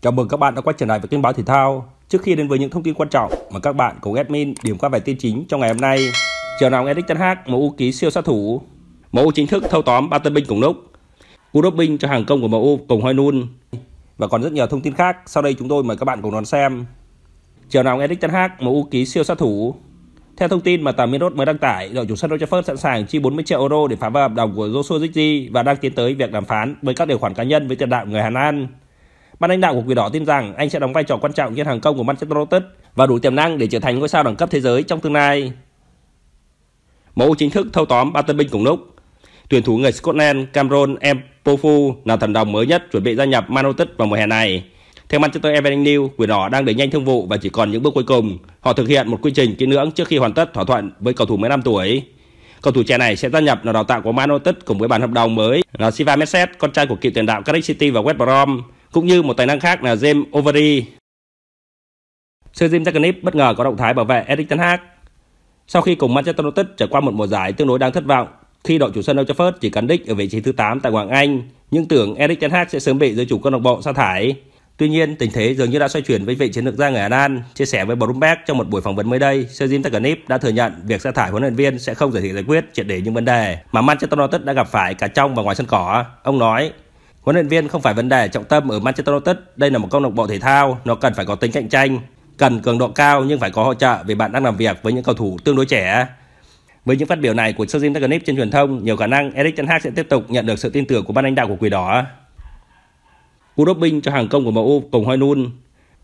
Chào mừng các bạn đã quay trở lại với kênh báo thể thao. Trước khi đến với những thông tin quan trọng mà các bạn cùng admin điểm qua vài tin chính trong ngày hôm nay. Chiều nào Eric Ten Hag MU ký siêu sát thủ. MU chính thức thâu tóm ba tân binh cùng lúc. Cú đốc binh cho hàng công của MU cùng Hoi Nun. Và còn rất nhiều thông tin khác, sau đây chúng tôi mời các bạn cùng đón xem. Chiều nào Eric Ten Hag MU ký siêu sát thủ. Theo thông tin mà tờ Mirror mới đăng tải, đội chủ sân Old Trafford sẵn sàng chi 40 triệu euro để phá vỡ hợp đồng của Joshua Zirkzee và đang tiến tới việc đàm phán với các điều khoản cá nhân với tiền đạo người Hà Lan. Ban lãnh đạo của Quỷ đỏ tin rằng anh sẽ đóng vai trò quan trọng trên hàng công của Manchester United và đủ tiềm năng để trở thành ngôi sao đẳng cấp thế giới trong tương lai. Mẫu chính thức thâu tóm ba tân binh cùng lúc. Tuyển thủ người Scotland Cameron Mpofu là thần đồng mới nhất chuẩn bị gia nhập Man United vào mùa hè này. Theo Manchester Evening News, Quỷ đỏ đang đẩy nhanh thương vụ và chỉ còn những bước cuối cùng. Họ thực hiện một quy trình kỹ lưỡng trước khi hoàn tất thỏa thuận với cầu thủ 15 tuổi. Cầu thủ trẻ này sẽ gia nhập là đào tạo của Man United cùng với bản hợp đồng mới là Siva Messet, con trai của cựu tiền đạo Cardiff City và West Brom cũng như một tài năng khác là James Overy. Sergin Zagnip bất ngờ có động thái bảo vệ Eric Ten Hag. Sau khi cùng Manchester United trải qua một mùa giải tương đối đáng thất vọng, khi đội chủ sân Old Trafford chỉ cán đích ở vị trí thứ 8 tại Hoàng Anh, nhưng tưởng Eric Ten Hag sẽ sớm bị giới chủ câu lạc bộ sa thải. Tuy nhiên, tình thế dường như đã xoay chuyển với vị chiến lược gia người Hà Lan. Chia sẻ với Bloomberg trong một buổi phỏng vấn mới đây, Sergin Taganip đã thừa nhận việc sa thải huấn luyện viên sẽ không thể giải quyết triệt để những vấn đề mà Manchester United đã gặp phải cả trong và ngoài sân cỏ. Ông nói, Huấn luyện viên không phải vấn đề trọng tâm ở Manchester United, đây là một câu lạc bộ thể thao, nó cần phải có tính cạnh tranh, cần cường độ cao nhưng phải có hỗ trợ vì bạn đang làm việc với những cầu thủ tương đối trẻ. Với những phát biểu này của Sergin Tagnip trên truyền thông, nhiều khả năng Erik ten Hag sẽ tiếp tục nhận được sự tin tưởng của ban lãnh đạo của Quỷ Đỏ. Cú doping cho hàng công của MU cùng Hoynun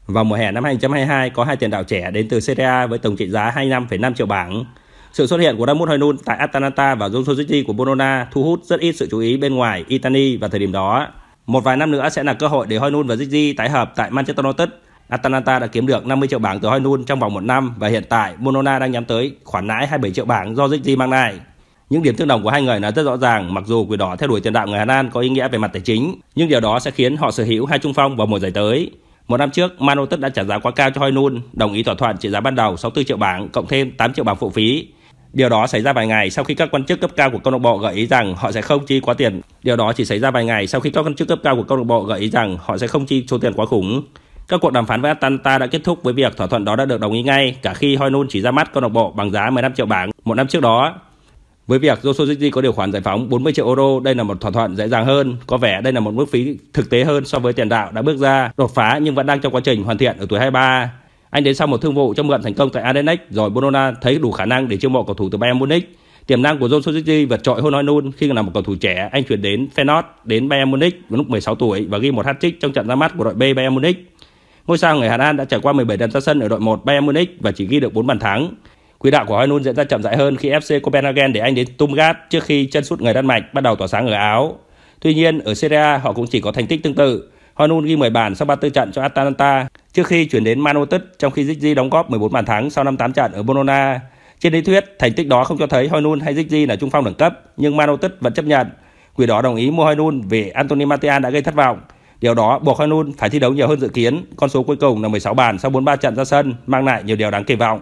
vào mùa hè năm 2022 có hai tiền đạo trẻ đến từ Serie A với tổng trị giá 25,5 triệu bảng. Sự xuất hiện của Ramon Hojlund tại Atalanta và Johnson City của Bologna thu hút rất ít sự chú ý bên ngoài Italy vào thời điểm đó. Một vài năm nữa sẽ là cơ hội để Hojlund và Zigi tái hợp tại Manchester United. Atalanta đã kiếm được 50 triệu bảng từ Hojlund trong vòng một năm và hiện tại Bologna đang nhắm tới khoản lãi 27 triệu bảng do Zigi mang lại. Những điểm tương đồng của hai người là rất rõ ràng, mặc dù quỷ đỏ theo đuổi tiền đạo người Hà Lan có ý nghĩa về mặt tài chính, nhưng điều đó sẽ khiến họ sở hữu hai trung phong vào mùa giải tới. Một năm trước, Man United đã trả giá quá cao cho Hojlund, đồng ý thỏa thuận trị giá ban đầu 64 triệu bảng cộng thêm 8 triệu bảng phụ phí. Điều đó xảy ra vài ngày sau khi các quan chức cấp cao của câu lạc bộ gợi ý rằng họ sẽ không chi quá tiền. Điều đó chỉ xảy ra vài ngày sau khi các quan chức cấp cao của câu lạc bộ gợi ý rằng họ sẽ không chi số tiền quá khủng. Các cuộc đàm phán với Atalanta đã kết thúc với việc thỏa thuận đó đã được đồng ý ngay, cả khi Hoynun chỉ ra mắt câu lạc bộ bằng giá 15 triệu bảng một năm trước đó. Với việc Josoziki có điều khoản giải phóng 40 triệu euro, đây là một thỏa thuận dễ dàng hơn. Có vẻ đây là một mức phí thực tế hơn so với tiền đạo đã bước ra, đột phá nhưng vẫn đang trong quá trình hoàn thiện ở tuổi 23. Anh đến sau một thương vụ cho mượn thành công tại Adenex rồi Bonona thấy đủ khả năng để chiêu mộ cầu thủ từ Bayern Munich. Tiềm năng của John Suzuki vượt trội hơn Honolulu khi là một cầu thủ trẻ, anh chuyển đến Feyenoord đến Bayern Munich vào lúc 16 tuổi và ghi một hat-trick trong trận ra mắt của đội B Bayern Munich. Ngôi sao người Hà Lan đã trải qua 17 lần ra sân ở đội 1 Bayern Munich và chỉ ghi được 4 bàn thắng. Quỹ đạo của Honolulu diễn ra chậm rãi hơn khi FC Copenhagen để anh đến Tumgard trước khi chân sút người Đan Mạch bắt đầu tỏa sáng ở Áo. Tuy nhiên, ở Serie A họ cũng chỉ có thành tích tương tự. Honun ghi 10 bàn sau 34 trận cho Atalanta trước khi chuyển đến Man United trong khi Zidane đóng góp 14 bàn thắng sau 58 trận ở Bologna. Trên lý thuyết, thành tích đó không cho thấy Honun hay Zidane là trung phong đẳng cấp, nhưng Man United vẫn chấp nhận. Quỷ đỏ đồng ý mua Honun vì Anthony Martial đã gây thất vọng. Điều đó buộc Hanun phải thi đấu nhiều hơn dự kiến. Con số cuối cùng là 16 bàn sau 43 trận ra sân, mang lại nhiều điều đáng kỳ vọng.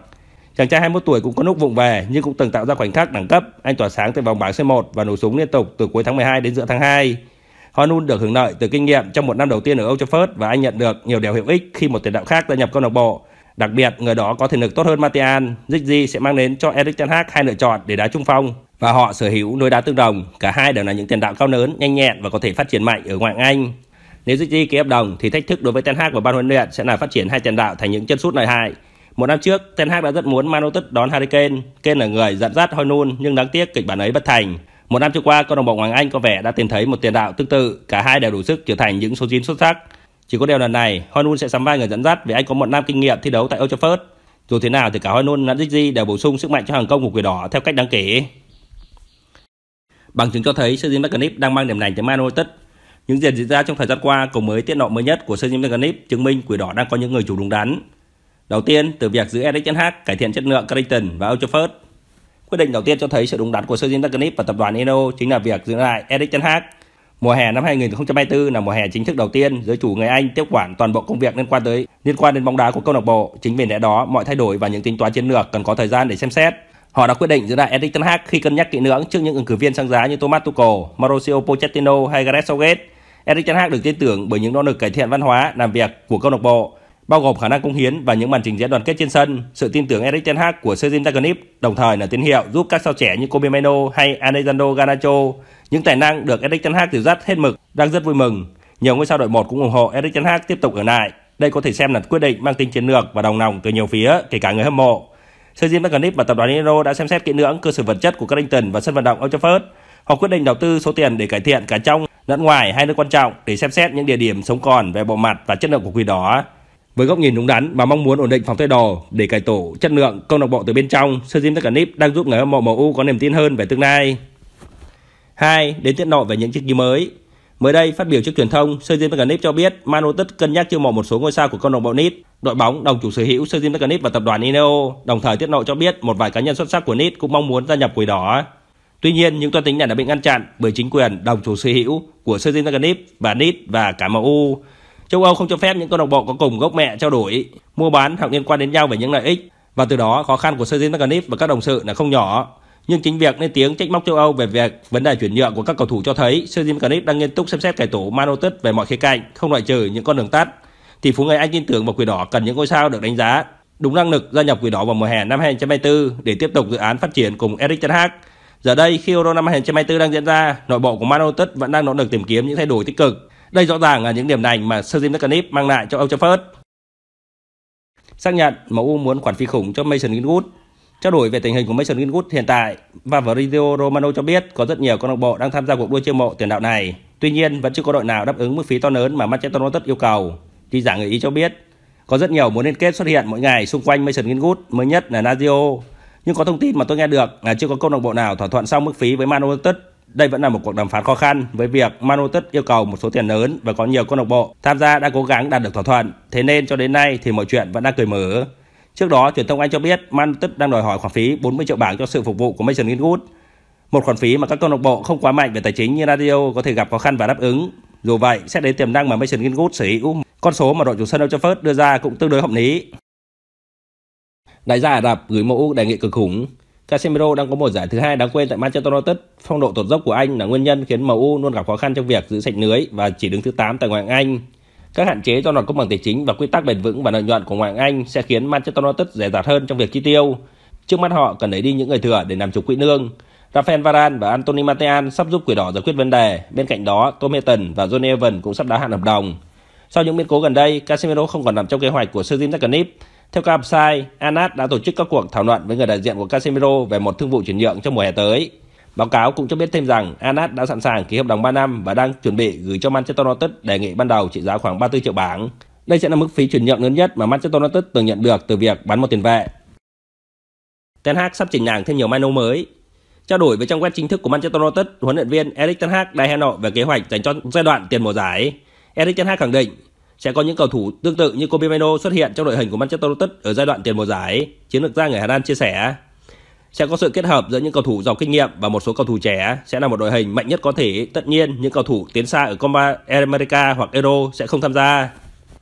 Chàng trai 21 tuổi cũng có lúc vụng về nhưng cũng từng tạo ra khoảnh khắc đẳng cấp. Anh tỏa sáng tại vòng bảng C1 và nổ súng liên tục từ cuối tháng 12 đến giữa tháng 2. Honun được hưởng lợi từ kinh nghiệm trong một năm đầu tiên ở Old Trafford và anh nhận được nhiều điều hữu ích khi một tiền đạo khác gia nhập câu lạc bộ. Đặc biệt, người đó có thể lực tốt hơn Matian. Ziggy sẽ mang đến cho Erik Ten Hag hai lựa chọn để đá trung phong và họ sở hữu lối đá tương đồng. Cả hai đều là những tiền đạo cao lớn, nhanh nhẹn và có thể phát triển mạnh ở ngoại Anh. Nếu Ziggy ký hợp đồng thì thách thức đối với Ten Hag và ban huấn luyện sẽ là phát triển hai tiền đạo thành những chân sút lợi hại. Một năm trước, Ten Hag đã rất muốn Man United đón Harry Kane. Kane là người dẫn dắt Hoynun nhưng đáng tiếc kịch bản ấy bất thành. Một năm trước qua, câu lạc bộ Hoàng Anh có vẻ đã tìm thấy một tiền đạo tương tự, cả hai đều đủ sức trở thành những số 9 xuất sắc. Chỉ có điều lần này, Hoyun sẽ sắm vai người dẫn dắt vì anh có một năm kinh nghiệm thi đấu tại Old Trafford. Dù thế nào thì cả Hoyun lẫn Zidane đều bổ sung sức mạnh cho hàng công của quỷ đỏ theo cách đáng kể. Bằng chứng cho thấy Sergio McNiff đang mang điểm lành cho Man United. Những gì diễn ra trong thời gian qua cùng với tiết lộ mới nhất của Sergio McNiff chứng minh quỷ đỏ đang có những người chủ đúng đắn. Đầu tiên, từ việc giữ Eric Ten Hag cải thiện chất lượng Carrington và Old Trafford, Quyết định đầu tiên cho thấy sự đúng đắn của Sergin Ragnick và tập đoàn Eno chính là việc giữ lại Erik Ten Hag. Mùa hè năm 2024 là mùa hè chính thức đầu tiên giới chủ người Anh tiếp quản toàn bộ công việc liên quan tới liên quan đến bóng đá của câu lạc bộ. Chính vì lẽ đó, mọi thay đổi và những tính toán chiến lược cần có thời gian để xem xét. Họ đã quyết định giữ lại Erik Ten Hag khi cân nhắc kỹ lưỡng trước những ứng cử viên sang giá như Thomas Tuchel, Mauricio Pochettino hay Gareth Southgate. Erik Ten Hag được tin tưởng bởi những nỗ lực cải thiện văn hóa làm việc của câu lạc bộ bao gồm khả năng cung hiến và những màn trình diễn đoàn kết trên sân. Sự tin tưởng Erik Ten Hag của Sejin Dagenip đồng thời là tín hiệu giúp các sao trẻ như Kobe Mino hay Alejandro Garnacho, những tài năng được Erik Ten Hag dìu dắt hết mực, đang rất vui mừng. Nhiều ngôi sao đội 1 cũng ủng hộ Erik Ten Hag tiếp tục ở lại. Đây có thể xem là quyết định mang tính chiến lược và đồng lòng từ nhiều phía, kể cả người hâm mộ. Sejin Dagenip và tập đoàn Hero đã xem xét kỹ lưỡng cơ sở vật chất của Carrington và sân vận động Old Trafford. Họ quyết định đầu tư số tiền để cải thiện cả trong lẫn ngoài hai nơi quan trọng để xem xét những địa điểm sống còn về bộ mặt và chất lượng của quỷ đỏ. Với góc nhìn đúng đắn và mong muốn ổn định phòng thay đồ để cải tổ chất lượng câu lạc bộ từ bên trong, Sergio Takanip đang giúp người hâm mộ MU có niềm tin hơn về tương lai. 2. Đến tiết lộ về những chiếc ký mới. Mới đây, phát biểu trước truyền thông, Sergio Takanip cho biết Man United cân nhắc chiêu mộ một số ngôi sao của câu lạc bộ Nip. Đội bóng đồng chủ sở hữu Sergio Takanip và tập đoàn Ineo, đồng thời tiết lộ cho biết một vài cá nhân xuất sắc của Nip cũng mong muốn gia nhập Quỷ Đỏ. Tuy nhiên, những toan tính này đã bị ngăn chặn bởi chính quyền đồng chủ sở hữu của Sergio Takanip và Nip và cả MU. Châu Âu không cho phép những câu lạc bộ có cùng gốc mẹ trao đổi, mua bán hoặc liên quan đến nhau về những lợi ích và từ đó khó khăn của Sergin Magnif và các đồng sự là không nhỏ. Nhưng chính việc lên tiếng trách móc châu Âu về việc vấn đề chuyển nhượng của các cầu thủ cho thấy Sergin Magnif đang nghiêm túc xem xét cải tổ Man United về mọi khía cạnh, không loại trừ những con đường tắt. Thì phú người Anh tin tưởng vào Quỷ Đỏ cần những ngôi sao được đánh giá đúng năng lực gia nhập Quỷ Đỏ vào mùa hè năm 2024 để tiếp tục dự án phát triển cùng Erik ten Hag. Giờ đây khi Euro năm 2024 đang diễn ra, nội bộ của Man United vẫn đang nỗ lực tìm kiếm những thay đổi tích cực đây rõ ràng là những điểm lành mà Sergin Nakanip mang lại cho Old Trafford. Xác nhận MU muốn khoản phí khủng cho Mason Greenwood. Trao đổi về tình hình của Mason Greenwood hiện tại, và Fabrizio Romano cho biết có rất nhiều câu lạc bộ đang tham gia cuộc đua chiêu mộ tiền đạo này. Tuy nhiên, vẫn chưa có đội nào đáp ứng mức phí to lớn mà Manchester United yêu cầu. Thì giả người Ý cho biết, có rất nhiều mối liên kết xuất hiện mỗi ngày xung quanh Mason Greenwood, mới nhất là Lazio. Nhưng có thông tin mà tôi nghe được là chưa có câu lạc bộ nào thỏa thuận xong mức phí với Man United đây vẫn là một cuộc đàm phán khó khăn với việc Man United yêu cầu một số tiền lớn và có nhiều câu lạc bộ tham gia đã cố gắng đạt được thỏa thuận. Thế nên cho đến nay thì mọi chuyện vẫn đang cười mở. Trước đó, truyền thông Anh cho biết Man United đang đòi hỏi khoản phí 40 triệu bảng cho sự phục vụ của Mason Greenwood. Một khoản phí mà các câu lạc bộ không quá mạnh về tài chính như Radio có thể gặp khó khăn và đáp ứng. Dù vậy, xét đến tiềm năng mà Mason Greenwood sở hữu, con số mà đội chủ sân Old Trafford đưa ra cũng tương đối hợp lý. Đại gia Ả Rập gửi mẫu đề nghị cực khủng Casemiro đang có một giải thứ hai đáng quên tại Manchester United. Phong độ tột dốc của anh là nguyên nhân khiến MU luôn gặp khó khăn trong việc giữ sạch lưới và chỉ đứng thứ 8 tại ngoại hạng Anh. Các hạn chế do luật công bằng tài chính và quy tắc bền vững và lợi nhuận của ngoại hạng Anh sẽ khiến Manchester United dễ dặt hơn trong việc chi tiêu. Trước mắt họ cần lấy đi những người thừa để làm chủ quỹ lương. Rafael Varane và Anthony Martial sắp giúp quỷ đỏ giải quyết vấn đề. Bên cạnh đó, Tom Heaton và John Evans cũng sắp đáo hạn hợp đồng. Sau những biến cố gần đây, Casemiro không còn nằm trong kế hoạch của Sir Jim Ratcliffe theo các Anad đã tổ chức các cuộc thảo luận với người đại diện của Casemiro về một thương vụ chuyển nhượng trong mùa hè tới. Báo cáo cũng cho biết thêm rằng Anad đã sẵn sàng ký hợp đồng 3 năm và đang chuẩn bị gửi cho Manchester United đề nghị ban đầu trị giá khoảng 34 triệu bảng. Đây sẽ là mức phí chuyển nhượng lớn nhất mà Manchester United từng nhận được từ việc bán một tiền vệ. Ten Hag sắp chỉnh nhàng thêm nhiều mano mới. Trao đổi với trang web chính thức của Manchester United, huấn luyện viên Erik Ten Hag đã hẹn lộ về kế hoạch dành cho giai đoạn tiền mùa giải. Erik Ten Hag khẳng định sẽ có những cầu thủ tương tự như Kobe Mino xuất hiện trong đội hình của Manchester United ở giai đoạn tiền mùa giải, chiến lược gia người Hà Lan chia sẻ. Sẽ có sự kết hợp giữa những cầu thủ giàu kinh nghiệm và một số cầu thủ trẻ sẽ là một đội hình mạnh nhất có thể. Tất nhiên, những cầu thủ tiến xa ở Copa America hoặc Euro sẽ không tham gia.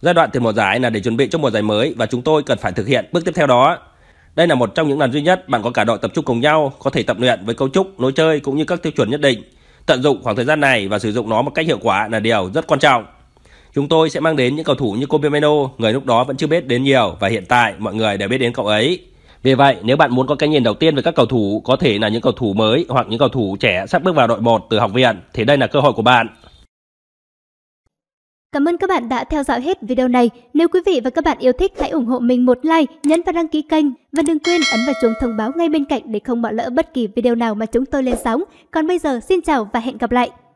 Giai đoạn tiền mùa giải là để chuẩn bị cho mùa giải mới và chúng tôi cần phải thực hiện bước tiếp theo đó. Đây là một trong những lần duy nhất bạn có cả đội tập trung cùng nhau, có thể tập luyện với cấu trúc, lối chơi cũng như các tiêu chuẩn nhất định. Tận dụng khoảng thời gian này và sử dụng nó một cách hiệu quả là điều rất quan trọng. Chúng tôi sẽ mang đến những cầu thủ như Kobe Mino, người lúc đó vẫn chưa biết đến nhiều và hiện tại mọi người đều biết đến cậu ấy. Vì vậy, nếu bạn muốn có cái nhìn đầu tiên về các cầu thủ có thể là những cầu thủ mới hoặc những cầu thủ trẻ sắp bước vào đội 1 từ học viện thì đây là cơ hội của bạn. Cảm ơn các bạn đã theo dõi hết video này. Nếu quý vị và các bạn yêu thích hãy ủng hộ mình một like, nhấn và đăng ký kênh và đừng quên ấn vào chuông thông báo ngay bên cạnh để không bỏ lỡ bất kỳ video nào mà chúng tôi lên sóng. Còn bây giờ xin chào và hẹn gặp lại.